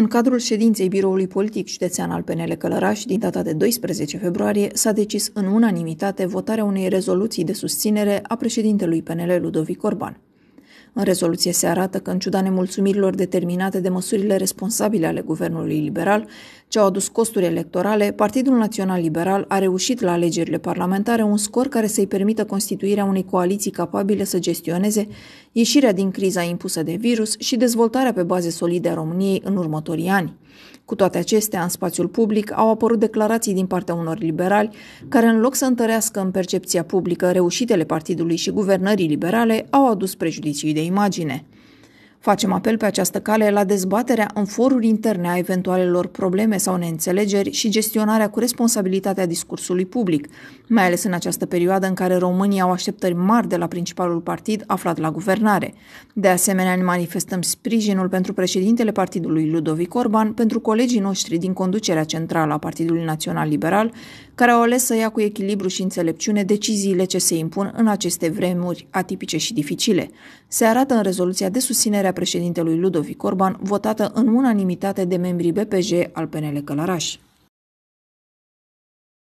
În cadrul ședinței Biroului Politic Județean al PNL Călăraș, din data de 12 februarie, s-a decis în unanimitate votarea unei rezoluții de susținere a președintelui PNL Ludovic Orban. În rezoluție se arată că, în ciuda nemulțumirilor determinate de măsurile responsabile ale guvernului liberal, ce au adus costuri electorale, Partidul Național Liberal a reușit la alegerile parlamentare un scor care să-i permită constituirea unei coaliții capabile să gestioneze ieșirea din criza impusă de virus și dezvoltarea pe baze solide a României în următorii ani. Cu toate acestea, în spațiul public au apărut declarații din partea unor liberali care, în loc să întărească în percepția publică reușitele partidului și guvernării liberale, au adus prejudicii de imagine. Facem apel pe această cale la dezbaterea în foruri interne a eventualelor probleme sau neînțelegeri și gestionarea cu responsabilitatea discursului public, mai ales în această perioadă în care românii au așteptări mari de la principalul partid aflat la guvernare. De asemenea, ne manifestăm sprijinul pentru președintele partidului Ludovic Orban, pentru colegii noștri din conducerea centrală a Partidului Național Liberal, care au ales să ia cu echilibru și înțelepciune deciziile ce se impun în aceste vremuri atipice și dificile. Se arată în rezoluția de susținere propunerea președintelui Ludovic Orban, votată în unanimitate de membrii BPJ al PNL Călăraș.